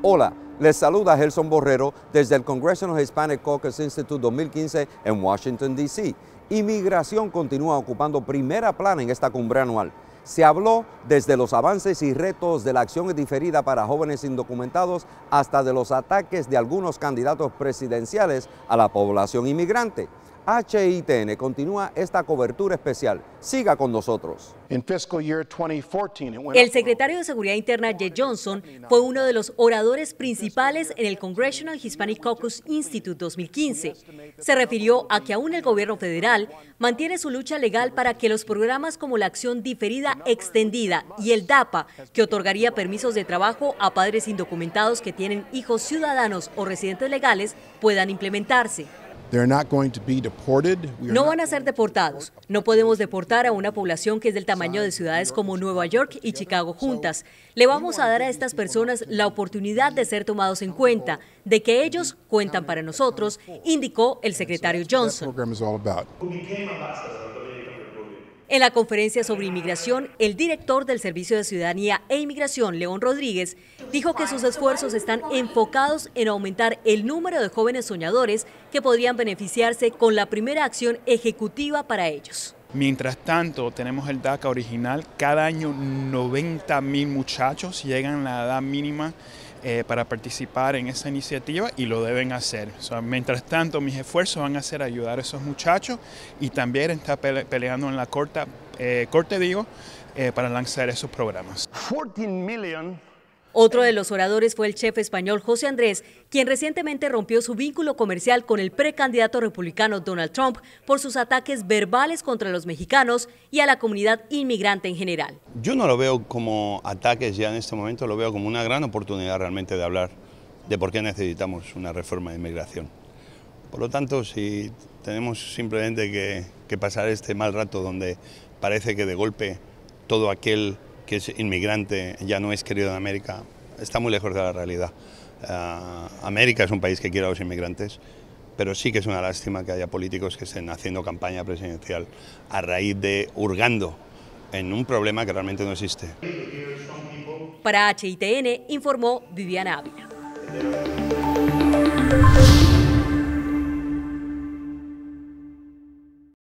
Hola, les saluda Gelson Borrero desde el Congressional Hispanic Caucus Institute 2015 en Washington, D.C. Inmigración continúa ocupando primera plana en esta cumbre anual. Se habló desde los avances y retos de la acción diferida para jóvenes indocumentados hasta de los ataques de algunos candidatos presidenciales a la población inmigrante. HITN continúa esta cobertura especial. Siga con nosotros. El secretario de Seguridad Interna, Jay Johnson, fue uno de los oradores principales en el Congressional Hispanic Caucus Institute 2015. Se refirió a que aún el gobierno federal mantiene su lucha legal para que los programas como la acción diferida extendida y el DAPA, que otorgaría permisos de trabajo a padres indocumentados que tienen hijos ciudadanos o residentes legales, puedan implementarse. No van a ser deportados. No podemos deportar a una población que es del tamaño de ciudades como Nueva York y Chicago juntas. Le vamos a dar a estas personas la oportunidad de ser tomados en cuenta, de que ellos cuentan para nosotros, indicó el secretario Johnson. En la conferencia sobre inmigración, el director del Servicio de Ciudadanía e Inmigración, León Rodríguez, dijo que sus esfuerzos están enfocados en aumentar el número de jóvenes soñadores que podrían beneficiarse con la primera acción ejecutiva para ellos. Mientras tanto, tenemos el DACA original. Cada año 90 mil muchachos llegan a la edad mínima eh, para participar en esa iniciativa y lo deben hacer. mientras tanto, mis esfuerzos van a ser ayudar a esos muchachos y también estar peleando en la corta, eh, corte, digo, eh, para lanzar esos programas. 14 otro de los oradores fue el chef español José Andrés, quien recientemente rompió su vínculo comercial con el precandidato republicano Donald Trump por sus ataques verbales contra los mexicanos y a la comunidad inmigrante en general. Yo no lo veo como ataques ya en este momento, lo veo como una gran oportunidad realmente de hablar de por qué necesitamos una reforma de inmigración. Por lo tanto, si tenemos simplemente que, que pasar este mal rato donde parece que de golpe todo aquel que es inmigrante ya no es querido en América, está muy lejos de la realidad. Eh, América es un país que quiere a los inmigrantes, pero sí que es una lástima que haya políticos que estén haciendo campaña presidencial a raíz de hurgando en un problema que realmente no existe. Para HITN informó Viviana Ávila.